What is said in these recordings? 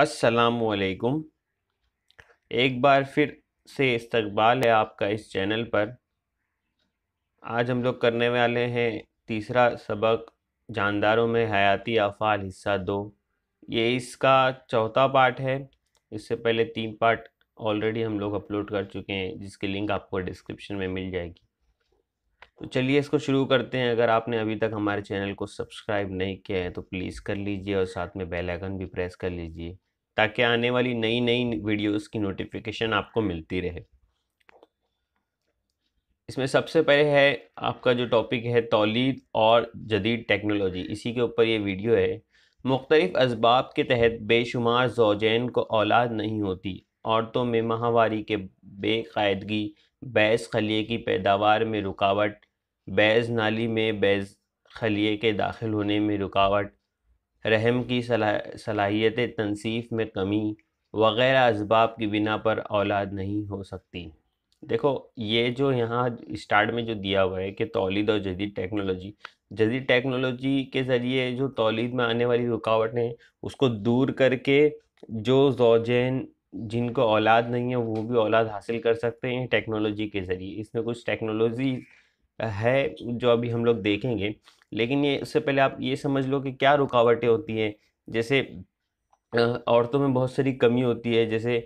असलकुम एक बार फिर से इस्तकबाल है आपका इस चैनल पर आज हम लोग करने वाले हैं तीसरा सबक जानदारों में हयाती अफ़ाल हिस्सा दो ये इसका चौथा पार्ट है इससे पहले तीन पार्ट ऑलरेडी हम लोग अपलोड कर चुके हैं जिसकी लिंक आपको डिस्क्रिप्शन में मिल जाएगी तो चलिए इसको शुरू करते हैं अगर आपने अभी तक हमारे चैनल को सब्सक्राइब नहीं किया है तो प्लीज़ कर लीजिए और साथ में बेल आइकन भी प्रेस कर लीजिए ताकि आने वाली नई नई वीडियोस की नोटिफिकेशन आपको मिलती रहे इसमें सबसे पहले है आपका जो टॉपिक है तोलीद और जदीद टेक्नोलॉजी इसी के ऊपर ये वीडियो है मुख्तलिफ़ इसबाब के तहत बेशुमार जोजैन को औलाद नहीं होती औरतों में माहवारी के बेकायदगी बैस खलिए की पैदावार में रुकावट बैज़ नाली में बैज़ खलिए के दाखिल होने में रुकावट रहम की सला सलाहियत तनसीफ़ में कमी वगैरह इसबाब की बिना पर औलाद नहीं हो सकती देखो ये जो यहाँ स्टार्ट में जो दिया हुआ है कि तोलीद और जदीद टेक्नोलॉजी जदीद टेक्नोलॉजी के ज़रिए जो तोलीद में आने वाली रुकावटें है उसको दूर करके जो जोजैन जिनको औलाद नहीं है वो भी औलाद हासिल कर सकते हैं टेक्नोलॉजी के ज़रिए इसमें कुछ टेक्नोलॉजी है जो अभी हम लोग देखेंगे लेकिन ये उससे पहले आप ये समझ लो कि क्या रुकावटें होती हैं जैसे औरतों में बहुत सारी कमी होती है जैसे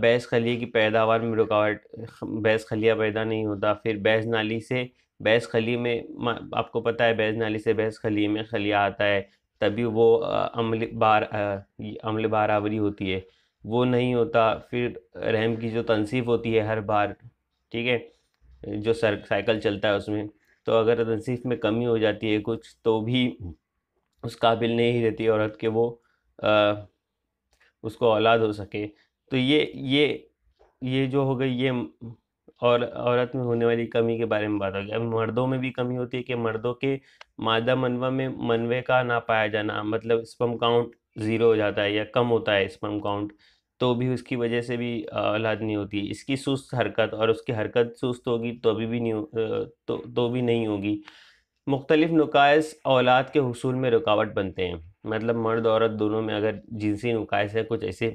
बैस खलिए की पैदावार में रुकावट बैस खलिया पैदा नहीं होता फिर बैस नाली से बैस खली में आपको पता है बैस नाली से बैस खली में खलिया आता है तभी वो अम्ल बार अम्ल बारावरी होती है वो नहीं होता फिर रहम की जो तनसीब होती है हर बार ठीक है जो सर साइकिल चलता है उसमें तो अगर नसीफ में कमी हो जाती है कुछ तो भी उस काबिल नहीं रहती औरत के वो आ, उसको औलाद हो सके तो ये ये ये जो हो गई ये और औरत में होने वाली कमी के बारे में बात हो गई अब मर्दों में भी कमी होती है कि मर्दों के मादा मनवा में मनवे का ना पाया जाना मतलब स्पम काउंट ज़ीरो हो जाता है या कम होता है स्पम काउंट तो भी उसकी वजह से भी औलाद नहीं होती इसकी सुस्त हरकत और उसकी हरकत सुस्त होगी तो अभी भी नहीं तो तो भी नहीं होगी मुख्तलिफ नुकायस औलाद के हसूल में रुकावट बनते हैं मतलब मर्द औरत दोनों में अगर जिनसी नुकायस है कुछ ऐसे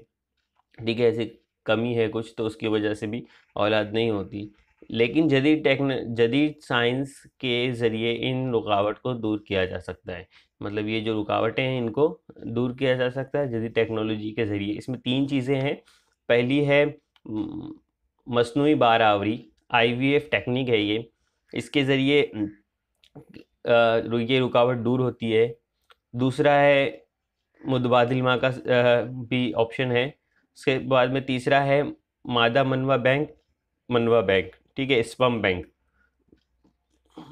ठीक है ऐसी कमी है कुछ तो उसकी वजह से भी औलाद नहीं होती लेकिन जदीद टेक्न जदीद साइंस के ज़रिए इन रुकावट को दूर किया जा सकता है मतलब ये जो रुकावटें हैं इनको दूर किया जा सकता है जदीद टेक्नोलॉजी के ज़रिए इसमें तीन चीज़ें हैं पहली है मसनू बार आवरी आई टेक्निक है ये इसके ज़रिए ये रुकावट दूर होती है दूसरा है मुतबादिल माँ का भी ऑप्शन है उसके बाद में तीसरा है मादा मनवा बैंक मनवा बैंक ठीक है स्पम बैंक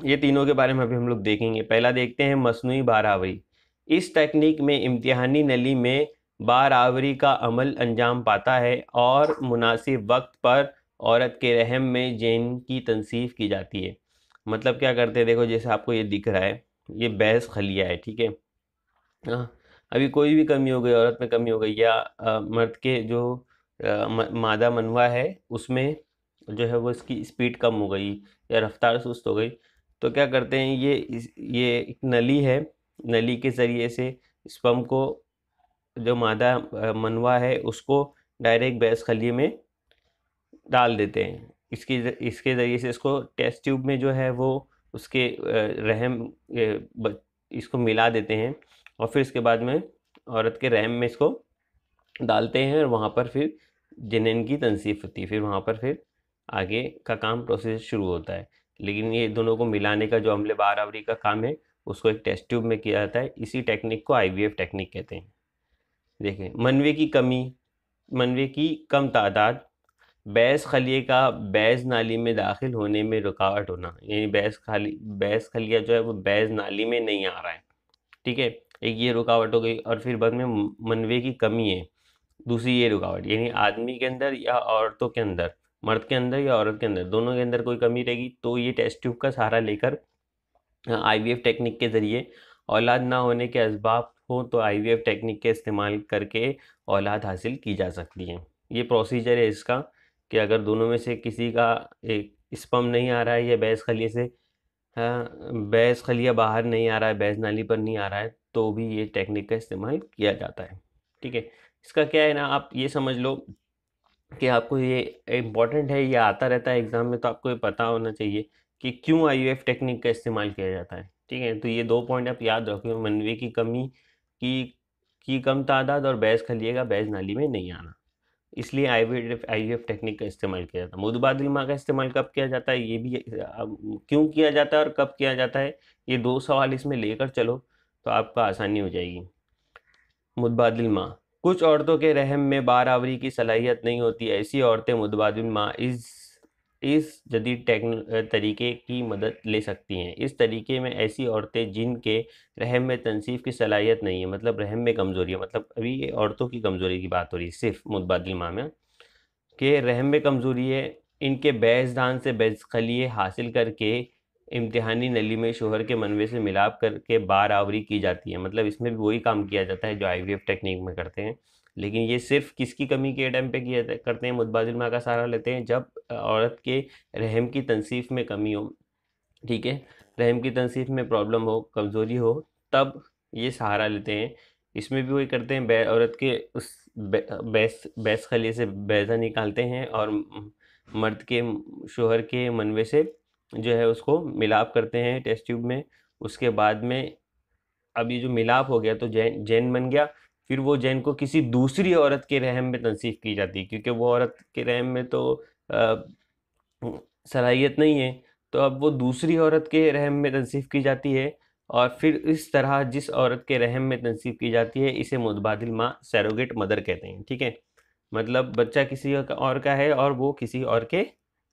ये तीनों के बारे में अभी हम लोग देखेंगे पहला देखते हैं मसनू बारावरी इस टेक्निक में इम्तिहानी नली में बारावरी का अमल अंजाम पाता है और मुनासिब वक्त पर औरत के रहम में जैन की तनसीफ की जाती है मतलब क्या करते हैं देखो जैसे आपको ये दिख रहा है ये बहस खलिया है ठीक है हाँ, अभी कोई भी कमी हो गई औरत में कमी हो गई या आ, मर्द के जो आ, मादा मनवा है उसमें जो है वो इसकी स्पीड कम हो गई या रफ्तार सुस्त हो गई तो क्या करते हैं ये ये एक नली है नली के ज़रिए से स्पम को जो मादा मनवा है उसको डायरेक्ट बैस खली में डाल देते हैं इसके इसके ज़रिए से इसको टेस्ट ट्यूब में जो है वो उसके रहम इसको मिला देते हैं और फिर इसके बाद में औरत के रहम में इसको डालते हैं और वहाँ पर फिर जिनन की तनसीफ होती है फिर वहाँ पर फिर आगे का काम प्रोसेस शुरू होता है लेकिन ये दोनों को मिलाने का जो अमले बारावरी का काम है उसको एक टेस्ट ट्यूब में किया जाता है इसी टेक्निक को आई टेक्निक कहते हैं देखें मनवे की कमी मनवे की कम तादाद बैस खलिए का बैस नाली में दाखिल होने में रुकावट होना यानी बैस खाली बैस खलिया जो है वो बैस नाली में नहीं आ रहा है ठीक है एक ये रुकावट हो गई और फिर बाद में मनवे की कमी है दूसरी ये रुकावट यानी आदमी के अंदर या औरतों के अंदर मर्द के अंदर या औरत के अंदर दोनों के अंदर कोई कमी रहेगी तो ये टेस्ट ट्यूब का सहारा लेकर आईवीएफ टेक्निक के ज़रिए औलाद ना होने के इसबाब हो तो आईवीएफ टेक्निक के इस्तेमाल करके औलाद हासिल की जा सकती है ये प्रोसीजर है इसका कि अगर दोनों में से किसी का एक स्पम नहीं आ रहा है या बैस खलिए से बैस खलिया बाहर नहीं आ रहा है बैस नाली पर नहीं आ रहा है तो भी ये टेक्निक का इस्तेमाल किया जाता है ठीक है इसका क्या है ना आप ये समझ लो कि आपको ये इम्पॉर्टेंट है ये आता रहता है एग्ज़ाम में तो आपको ये पता होना चाहिए कि क्यों आई टेक्निक का इस्तेमाल किया जाता है ठीक है तो ये दो पॉइंट आप याद रखिए मनवे की कमी की की कम तादाद और बैज खलिएगा बैज नाली में नहीं आना इसलिए आई वी एफ टेक्निक का इस्तेमाल किया जाता है मुतबादिल माँ का इस्तेमाल कब किया जाता है ये भी क्यों किया जाता है और कब किया जाता है ये दो सवाल इसमें लेकर चलो तो आपका आसानी हो जाएगी मुतबादिल माँ कुछ औरतों के रहम में बारावरी की सलाहियत नहीं होती ऐसी औरतें मुतबाद माँ इस इस जदीद तरीके की मदद ले सकती हैं इस तरीके में ऐसी औरतें जिनके रहम में तनसीफ़ की सलाहियत नहीं है मतलब रहम में कमज़ोरी है मतलब अभी ये औरतों की कमज़ोरी की बात हो रही है सिर्फ मुतबाद माँ में कि रहम में कमज़ोरी है इनके बैस धान से बैस खलिए हासिल करके इम्तिहानी नली में शोहर के मनवे से मिलाप करके बार आवरी की जाती है मतलब इसमें भी वही काम किया जाता है जो आई टेक्निक में करते हैं लेकिन ये सिर्फ किसकी कमी के टाइम पे किया करते हैं माँ का सहारा लेते हैं जब औरत के रहम की तनसीफ़ में कमी हो ठीक है रहम की तनसीफ़ में प्रॉब्लम हो कमज़ोरी हो तब ये सहारा लेते हैं इसमें भी वही करते हैं औरत के उस बैस बैस खलिए से बैजा निकालते हैं और मर्द के शोहर के मनवे से जो है उसको मिलाप करते हैं टेस्ट ट्यूब में उसके बाद में अब ये जो मिलाप हो गया तो जैन जैन बन गया फिर वो जैन को किसी दूसरी औरत के रहम में तनसीफ की जाती है क्योंकि वो औरत के रहम में तो सलाहियत नहीं है तो अब वो दूसरी औरत के रहम में तनसीफ की जाती है और फिर इस तरह जिस औरत के रहम में तनसीब की जाती है इसे मुतबादिल माँ सैरोगेट मदर कहते हैं ठीक है मतलब बच्चा किसी और का है और वो किसी और के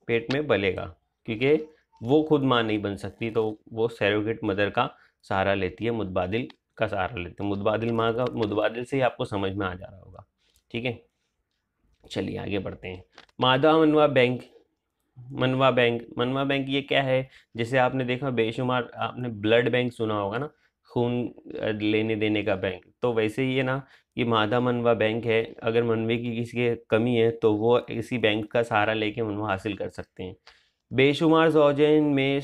पेट में बलेगा क्योंकि वो खुद माँ नहीं बन सकती तो वो सैरोगेट मदर का सहारा लेती है मुतबादिल का सहारा लेती है मुतबादिल माँ का मुतबादिल से ही आपको समझ में आ जा रहा होगा ठीक है चलिए आगे बढ़ते हैं मादा मनवा बैंक मनवा बैंक मनवा बैंक ये क्या है जैसे आपने देखा बेशुमार आपने ब्लड बैंक सुना होगा ना खून लेने देने का बैंक तो वैसे ही है ना कि माधा मनवा बैंक है अगर मनवे की किसी की कमी है तो वो इसी बैंक का सहारा लेके मनवा हासिल कर सकते हैं बेशुमार जोजैन में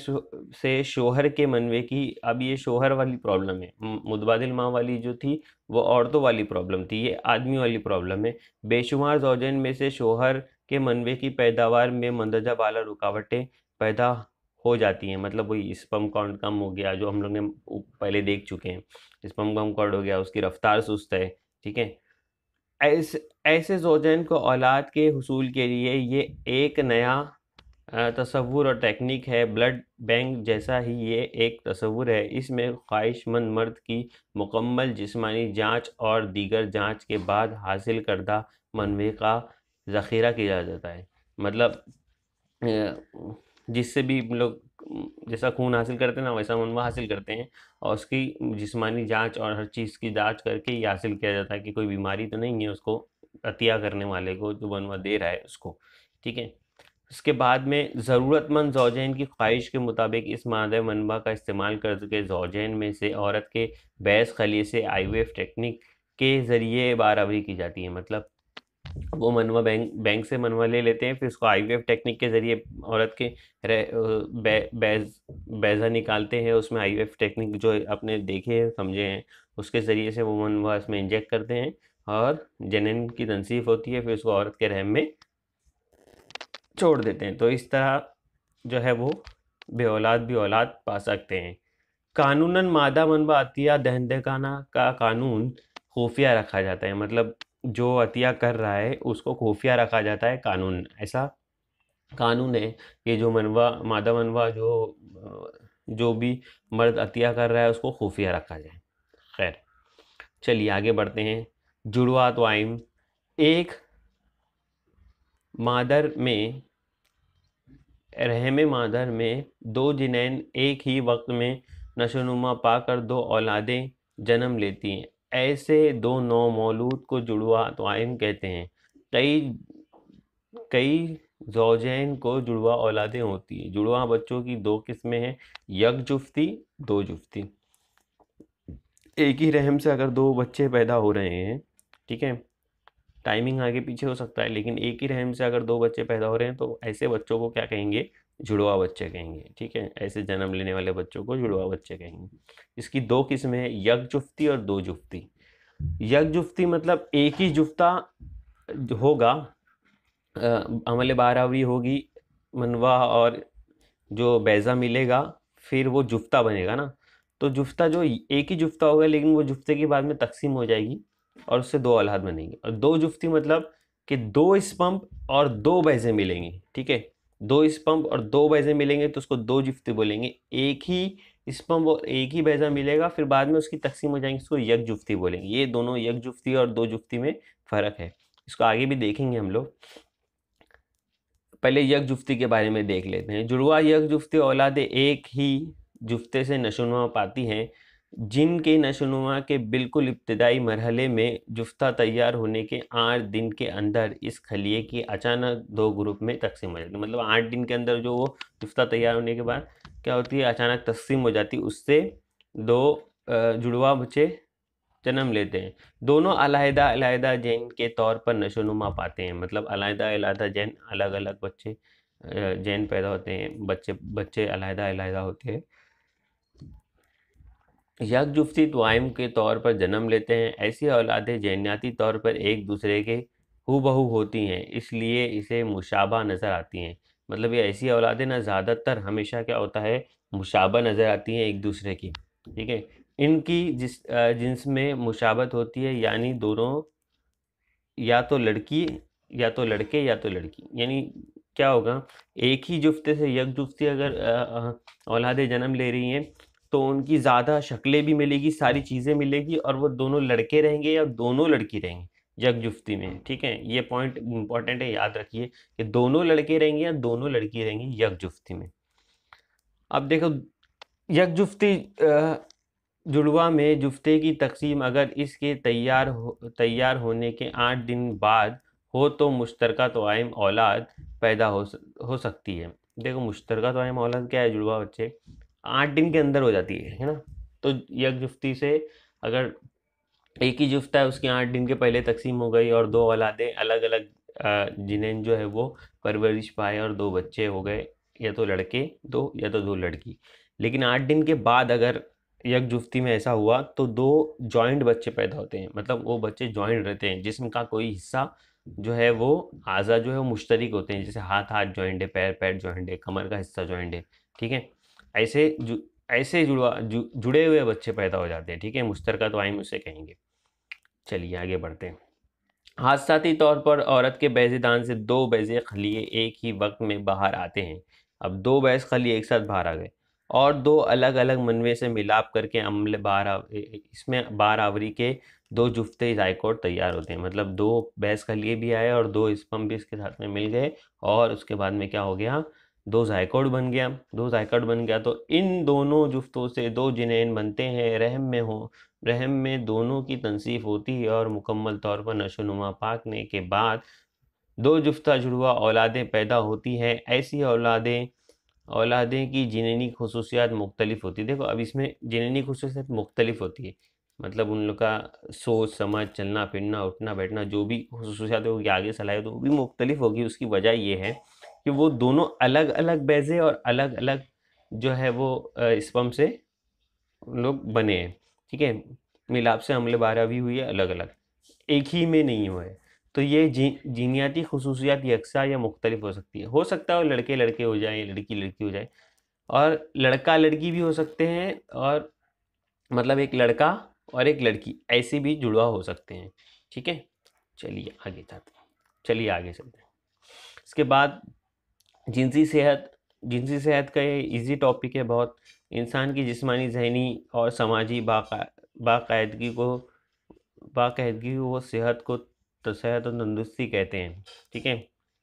से शोहर के मनवे की अब ये शोहर वाली प्रॉब्लम है मुतबादिल माँ वाली जो थी वो औरतों वाली प्रॉब्लम थी ये आदमी वाली प्रॉब्लम है बेशुमार जोजैन में से शोहर के मनवे की पैदावार में मंदजा बाला रुकावटें पैदा हो जाती हैं मतलब वही स्पम काउंट कम हो गया जो हम लोग ने पहले देख चुके हैं स्पम कम काउंट हो गया उसकी रफ्तार सुस्त है ठीक है ऐसे ऐसे जोजैन को औलाद के हसूल के लिए ये एक नया तस्वुर और टेक्निक है ब्लड बैंक जैसा ही ये एक तस्वुर है इसमें ख्वाहिशमंद मर्द की मुकम्मल जिस्मानी जांच और दीगर जांच के बाद हासिल करदा मनवे का ज़ख़ीरा किया जाता है मतलब जिससे भी लोग जैसा खून हासिल करते हैं ना वैसा मनवा हासिल करते हैं और उसकी जिस्मानी जांच और हर चीज़ की जांच करके ये हासिल किया जाता है कि कोई बीमारी तो नहीं है उसको अतिया करने वाले को जो मनवा दे रहा है उसको ठीक है उसके बाद में ज़रूरतमंद जौजैन की ख्वाहिश के मुताबिक इस माद मनबा का इस्तेमाल करके जौजैन में से औरत के बैस खली से आई टेक्निक के ज़रिए बाराबरी की जाती है मतलब वो मनवा बैंक बैंक से मनवा ले लेते हैं फिर उसको आई टेक्निक के ज़रिए औरत के बै, बैज बैजा निकालते हैं उसमें आई टेक्निक जो अपने देखे हैं समझे हैं उसके ज़रिए से वो मनवा इसमें इंजेक्ट करते हैं और जनन की तनसीफ होती है फिर उसको औरत के रहम में छोड़ देते हैं तो इस तरह जो है वो बे औलाद भी औलाद पा सकते हैं कानूनन मादा मनबा अतिया दहंदेखाना का कानून खुफिया रखा जाता है मतलब जो अतिया कर रहा है उसको खुफिया रखा जाता है कानून ऐसा कानून है कि जो मनवा मादा मनवा जो जो भी मर्द अतिया कर रहा है उसको खुफिया रखा जाए खैर चलिए आगे बढ़ते हैं जुड़वा तो आइम एक मादर में रहम मादर में दो जिनैन एक ही वक्त में नशोनुमा पाकर दो औलादें जन्म लेती हैं ऐसे दो नौ मौलूद को जुड़वा तोाइन कहते हैं कई कई जोजैन को जुड़वा औलादें होती हैं जुड़वा बच्चों की दो किस्में हैं यक जुफ्ती दो जुफ्ती एक ही रहम से अगर दो बच्चे पैदा हो रहे हैं ठीक है टाइमिंग आगे पीछे हो सकता है लेकिन एक ही रहम से अगर दो बच्चे पैदा हो रहे हैं तो ऐसे बच्चों को क्या कहेंगे जुड़वा बच्चे कहेंगे ठीक है ऐसे जन्म लेने वाले बच्चों को जुड़वा बच्चे कहेंगे इसकी दो किस्में हैं यक जुफ्ती और दो जुफ्ती यक जुफ्ती मतलब एक ही जुफ्ता होगा अमल बारहवीं होगी मनवा और जो बैज़ा मिलेगा फिर वो जुफ्ता बनेगा ना तो जुफ्ता जो एक ही जुफ्ता होगा लेकिन वो जुफ्ते के बाद में तकसीम हो जाएगी और उससे दो औलाद बनेंगे और दो जुफ्ती मतलब कि दो स्पम्प और दो बैजें मिलेंगी ठीक है दो स्पम्प और दो बैजें मिलेंगे तो उसको दो जुफ्ती बोलेंगे एक ही स्पम्प और एक ही बैजा मिलेगा फिर बाद में उसकी तकसीम हो जाएंगी उसको यक जुफ्ती बोलेंगे ये दोनों यक जुफ्ती और दो जुफ्ती में फ़र्क है इसको आगे भी देखेंगे हम लोग पहले यक जुफ्ती के बारे में देख लेते हैं जुड़वा यक जुफ्ती औलाद एक ही जुफ्ते से नशोनुमा पाती हैं जिन के नशोनुमा के बिल्कुल इब्तदाई मरहले में जुफ्ता तैयार होने के आठ दिन के अंदर इस खलिए की अचानक दो ग्रुप में तकसीम हो जाती है मतलब आठ दिन के अंदर जो वो जुफ्ता तैयार होने के बाद क्या होती है अचानक तकसीम हो जाती उससे दो जुड़वा बच्चे जन्म लेते हैं दोनों अलहदा अलहदा जैन के तौर पर नशोनुमा पाते हैं मतलब अलहदा अलहदा जैन अलग अलग बच्चे जैन पैदा होते हैं बच्चे बच्चे अलहदा अलहदा होते हैं यकजुफ्ती तोयम के तौर पर जन्म लेते हैं ऐसी औलादें जैनियाती तौर पर एक दूसरे के हूबहू होती हैं इसलिए इसे मुशाबा नज़र आती हैं मतलब ये ऐसी औलादें ना ज़्यादातर हमेशा क्या होता है मुशाबा नज़र आती हैं एक दूसरे की ठीक है इनकी जिस जिन्स में मुशाबत होती है यानी दोनों या तो लड़की या तो लड़के या तो लड़की यानी क्या होगा एक ही जुफ्ते से यक जुफ्ती अगर औलादें जन्म ले रही हैं तो उनकी ज़्यादा शक्लें भी मिलेगी सारी चीज़ें मिलेगी और वो दोनों लड़के रहेंगे या दोनों लड़की रहेंगी जगजुफ्ती में ठीक है ये पॉइंट इंपॉर्टेंट है याद रखिए कि दोनों लड़के रहेंगे या दोनों लड़की रहेंगी यकजुफ्ती में अब देखो यकजुफ्ती जुड़वा में जुफ्ते की तकसीम अगर इसके तैयार हो तैयार होने के आठ दिन बाद हो तो मुश्तरक तोम औलाद पैदा हो हो सकती है देखो मुश्तरक तोम औलाद क्या है जुड़वा बच्चे आठ दिन के अंदर हो जाती है है ना तो यक जुफ्ती से अगर एक ही जुफ्ता है उसकी आठ दिन के पहले तकसीम हो गई और दो औलादें अलग अलग जिन्हें जो है वो परवरिश पाए और दो बच्चे हो गए या तो लड़के दो या तो दो लड़की लेकिन आठ दिन के बाद अगर यक जुफ्ती में ऐसा हुआ तो दो जॉइंट बच्चे पैदा होते हैं मतलब वो बच्चे जॉइंट रहते हैं जिसम का कोई हिस्सा जो है वो आज़ा जो है वो मुश्तरक होते हैं जैसे हाथ हाथ जॉइंट है पैर पैर जॉइंट है कमर का हिस्सा जॉइंट है ठीक है ऐसे जु, ऐसे जुड़वा जु, जुड़े हुए बच्चे पैदा हो जाते हैं ठीक है मुश्तरका तो आइम उसे कहेंगे चलिए आगे बढ़ते हैं हादसाती तौर पर औरत के बैज दान से दो बैज़ खलिए एक ही वक्त में बाहर आते हैं अब दो बैज खलिए एक साथ बाहर आ गए और दो अलग अलग मनवे से मिलाप करके अमल बार इसमें बार आवरी के दो जुफ्ते जायकोट तैयार होते हैं मतलब दो बैस खलिए भी आए और दो स्पम भी इसके साथ में मिल गए और उसके बाद में क्या हो गया दो जायकोड बन गया दो जायकोड बन गया तो इन दोनों जुफ्तों से दो जिनेन बनते हैं रहम में हो रहम में दोनों की तनसीफ होती है और मुकम्मल तौर पर नशोनुमा पाकने के बाद दो जुफ्ता जुड़वा औलादें पैदा होती हैं ऐसी औलादें औलादें की जिननी खसूसियात मुख्तलिफ होती है देखो अब इसमें जिननी खसूसियात मुख्तलिफ होती है मतलब उन लोग का सोच समझ चलना फिरना उठना बैठना जो भी खसूसियात होगी आगे सलाह तो वो भी मुख्तलिफ होगी उसकी वजह यह है कि वो दोनों अलग अलग बेजे और अलग अलग जो है वो स्पम से लोग बने हैं ठीक है मिलाप से हमले बारह भी हुई है अलग अलग एक ही में नहीं हुआ है तो ये जी जीनियाती खसूसियात यकसा या मुख्तलिफ हो सकती है हो सकता है लड़के लड़के हो जाए लड़की लड़की हो जाए और लड़का लड़की भी हो सकते हैं और मतलब एक लड़का और एक लड़की ऐसे भी जुड़वा हो सकते हैं ठीक है चलिए आगे जाते हैं चलिए आगे चलते हैं इसके बाद जिनसी सेहत जिनसी सेहत का ये इजी टॉपिक है बहुत इंसान की जिस्मानी जहनी और समाजी बायदगी को बायदगी व सेहत को तो सेहत और तंदुरुस्ती कहते हैं ठीक है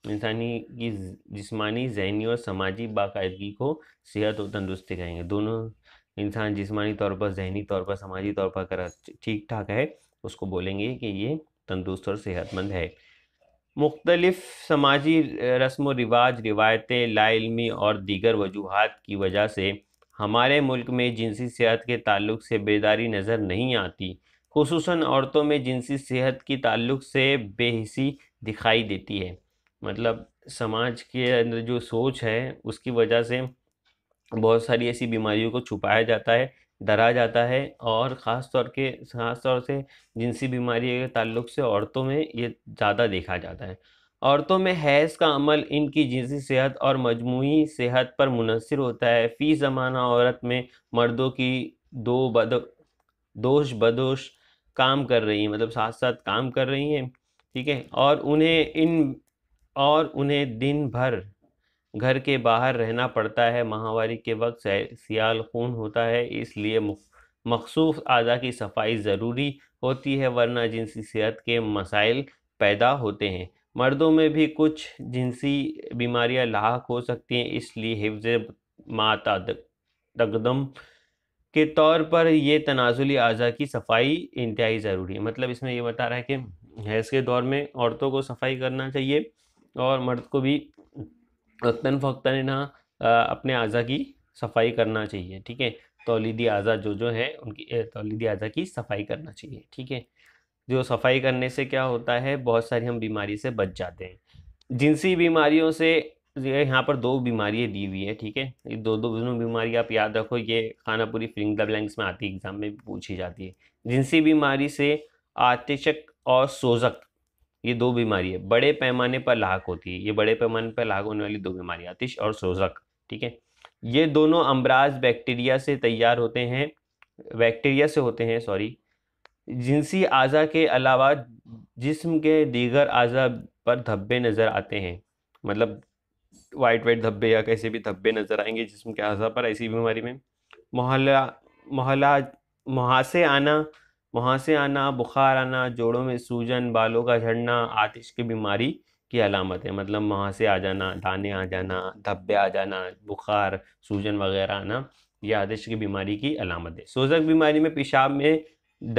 इंसानी की जिस्मानी जहनी और समाजी बायदगी को सेहत और तंदुरुस्ती कहेंगे दोनों इंसान जिस्मानी तौर पर जहनी तौर पर समाजी तौर पर अगर ठीक ठाक है उसको बोलेंगे कि ये तंदुरुस्त और सेहतमंद है मुख्तलिफ समाजी रस्म व रिवाज रिवायतें लामी और दीगर वजूहत की वजह से हमारे मुल्क में जिनसी सेहत के ताल्लुक से बेदारी नज़र नहीं आती खसूस औरतों में जिनसी सेहत की ताल्लुक से बेहसी दिखाई देती है मतलब समाज के अंदर जो सोच है उसकी वजह से बहुत सारी ऐसी बीमारियों को छुपाया जाता है डरा जाता है और ख़ास तौर के ख़ास तौर से जिनसी बीमारी के ताल्लुक से औरतों में ये ज़्यादा देखा जाता है औरतों में हैज़ का अमल इनकी जिनसी सेहत और मजमू सेहत पर मुनसर होता है फ़ी ज़माना औरत में मर्दों की दो बद दोष बदोश काम कर रही हैं मतलब साथ साथ काम कर रही हैं ठीक है और उन्हें इन और उन्हें दिन भर घर के बाहर रहना पड़ता है माहवारी के वक्त सियाल खून होता है इसलिए मखसूस आज़ा की सफाई ज़रूरी होती है वरना जिनसी सेहत के मसाइल पैदा होते हैं मर्दों में भी कुछ जिनसी बीमारियां लाक हो सकती हैं इसलिए हिफ्ज माता तकदम के तौर पर ये तनाजुली अज़ा की सफाई इंतहाई ज़रूरी है मतलब इसमें यह बता रहा है कि हैज़ के दौर में औरतों को सफाई करना चाहिए और मर्द को भी वक्ता फ़क्ता ना अपने अज़ा की सफाई करना चाहिए ठीक है तोलीदी अज़ा जो जो है उनकी तोलीदी अज़ा की सफाई करना चाहिए ठीक है जो सफाई करने से क्या होता है बहुत सारी हम बीमारी से बच जाते हैं जिनसी बीमारियों से यहाँ पर दो बीमारियाँ दी हुई है ठीक है ये दो दो दोनों बीमारी आप याद रखो ये खाना पूरी फिलिंग द ब्लैंक्स में आती है एग्जाम में पूछी जाती है जिनसी बीमारी से आतिशक और सोजक ये दो बीमारी है बड़े पैमाने पर लाहक होती है ये बड़े पैमाने पर लाहक होने वाली दो बीमारी आतिश और सोजक ठीक है ये दोनों अम्बराज बैक्टीरिया से तैयार होते हैं बैक्टीरिया से होते हैं सॉरी जिनसी अज़ा के अलावा जिस्म के दीगर अज़ा पर धब्बे नज़र आते हैं मतलब वाइट वाइट धब्बे या कैसे भी धब्बे नज़र आएंगे जिसम के अज़ा पर ऐसी बीमारी में मोहला मोहला मुहासे आना वहाँ से आना बुखार आना जोड़ों में सूजन बालों का झड़ना आतिश की बीमारी की अलामत है मतलब वहाँ से आ जाना दाने आ जाना धब्बे आ जाना बुखार सूजन वगैरह आना यह आतिश की बीमारी की अलामत है सोजक बीमारी में पेशाब में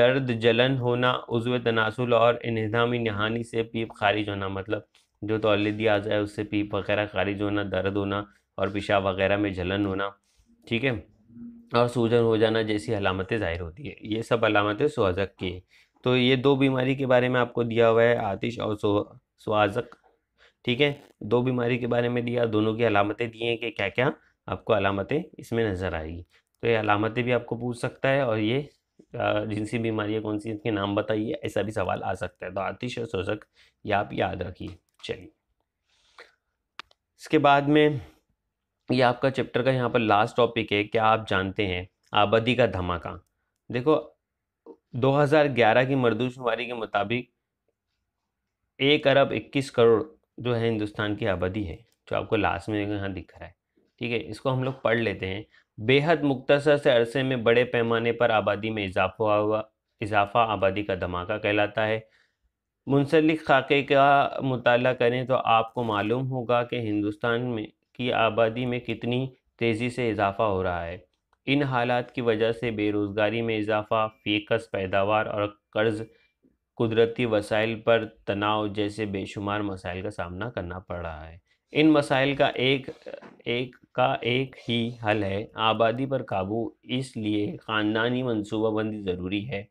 दर्द जलन होना उजव तनासुल और इनहदामी नहानी से पीप खारिज होना मतलब जो तोलदी दिया जाए उससे पीप वगैरह खारिज होना दर्द होना और पेशाब वगैरह में जलन होना ठीक है और सूजन हो जाना जैसी अलामतें ज़ाहिर होती है ये सब अलामतें सुहाजक की हैं तो ये दो बीमारी के बारे में आपको दिया हुआ है आतिश और सुहाजक ठीक है दो बीमारी के बारे में दिया दोनों की अलामतें दी हैं कि क्या क्या आपको अलामतें इसमें नज़र आएगी तो ये अलामतें भी आपको पूछ सकता है और ये जिनसी बीमारियाँ कौन सी इनके नाम बताइए ऐसा भी सवाल आ सकता है तो आतिश और सोजक ये आप याद रखिए चलिए इसके बाद में ये आपका चैप्टर का यहाँ पर लास्ट टॉपिक है क्या आप जानते हैं आबादी का धमाका देखो 2011 की मरदूशुमारी के मुताबिक एक अरब 21 करोड़ जो है हिंदुस्तान की आबादी है जो आपको लास्ट में यहाँ दिख रहा है ठीक है इसको हम लोग पढ़ लेते हैं बेहद मुख्तसर से अरसे में बड़े पैमाने पर आबादी में इजाफा हुआ इजाफा आबादी का धमाका कहलाता है मुंसलिक खाके का मुताल करें तो आपको मालूम होगा कि हिंदुस्तान में की आबादी में कितनी तेज़ी से इजाफा हो रहा है इन हालात की वजह से बेरोज़गारी में इजाफा फेकस पैदावार और कर्ज़ कुदरती वसाइल पर तनाव जैसे बेशुमार मसाइल का सामना करना पड़ रहा है इन मसाइल का एक एक का एक ही हल है आबादी पर काबू इसलिए ख़ानदानी मनसूबाबंदी ज़रूरी है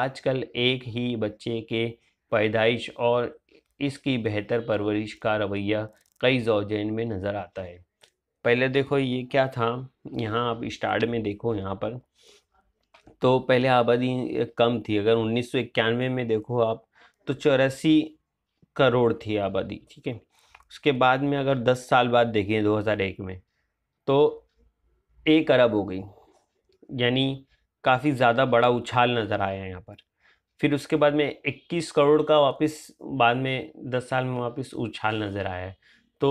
आजकल एक ही बच्चे के पैदाइश और इसकी बेहतर परवरिश का रवैया कई जोजैन में नज़र आता है पहले देखो ये क्या था यहाँ आप स्टार्ट में देखो यहाँ पर तो पहले आबादी कम थी अगर उन्नीस में देखो आप तो चौरासी करोड़ थी आबादी ठीक है उसके बाद में अगर 10 साल बाद देखें 2001 में तो एक अरब हो गई यानी काफ़ी ज़्यादा बड़ा उछाल नज़र आया यहाँ पर फिर उसके बाद में 21 करोड़ का वापस बाद में 10 साल में वापस उछाल नज़र आया है तो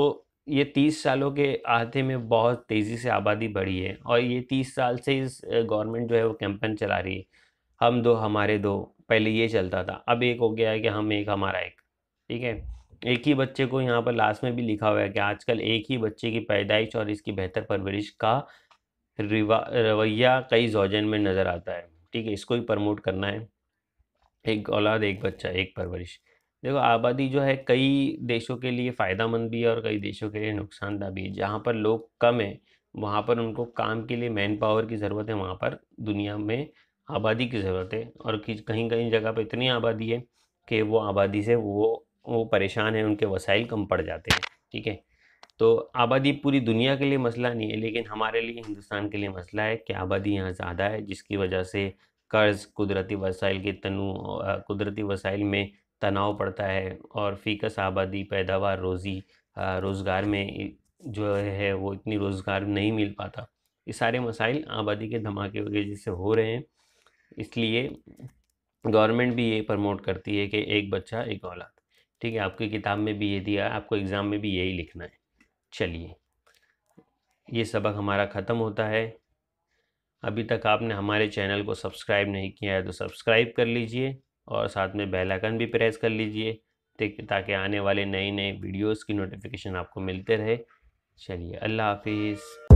ये तीस सालों के आधे में बहुत तेज़ी से आबादी बढ़ी है और ये तीस साल से इस गवर्नमेंट जो है वो कैंपेन चला रही है हम दो हमारे दो पहले ये चलता था अब एक हो गया है कि हम एक हमारा एक ठीक है एक ही बच्चे को यहाँ पर लास्ट में भी लिखा हुआ है कि आजकल एक ही बच्चे की पैदाइश और इसकी बेहतर परवरिश का रवैया कई जोजन में नज़र आता है ठीक है इसको ही प्रमोट करना है एक औलाद एक बच्चा एक परवरिश देखो आबादी जो है कई देशों के लिए फ़ायदा-मंद भी है और कई देशों के लिए नुकसानदा भी है। जहाँ पर लोग कम है वहाँ पर उनको काम के लिए मैन पावर की ज़रूरत है, वहाँ पर दुनिया में आबादी की ज़रूरत है और कहीं-कहीं जगह पर इतनी आबादी है कि वो आबादी से वो वो परेशान है उनके वसाइल कम पड़ जाते हैं, ठीक है। तो आबादी पूरी दुनिया के लिए मसला नहीं है, लेकिन हमारे लिए हिंदुस्तान के लिए मसला है कि आबादी यहाँ ज़्यादा है जिसकी वजह से कर्ज़, कुदरती वसाइल के तनु कुदरती वसाइल में तनाव पड़ता है और फ़ीकस आबादी पैदावार रोज़ी रोज़गार में जो है वो इतनी रोज़गार नहीं मिल पाता ये सारे मसाइल आबादी के धमाके वगैरह से हो रहे हैं इसलिए गवर्नमेंट भी ये प्रमोट करती है कि एक बच्चा एक औलाद ठीक है आपकी किताब में भी ये दिया है आपको एग्ज़ाम में भी यही लिखना है चलिए ये सबक हमारा ख़त्म होता है अभी तक आपने हमारे चैनल को सब्सक्राइब नहीं किया है तो सब्सक्राइब कर लीजिए और साथ में बेल आइकन भी प्रेस कर लीजिए ताकि आने वाले नए नए वीडियोस की नोटिफिकेशन आपको मिलते रहे चलिए अल्लाह हाफिज़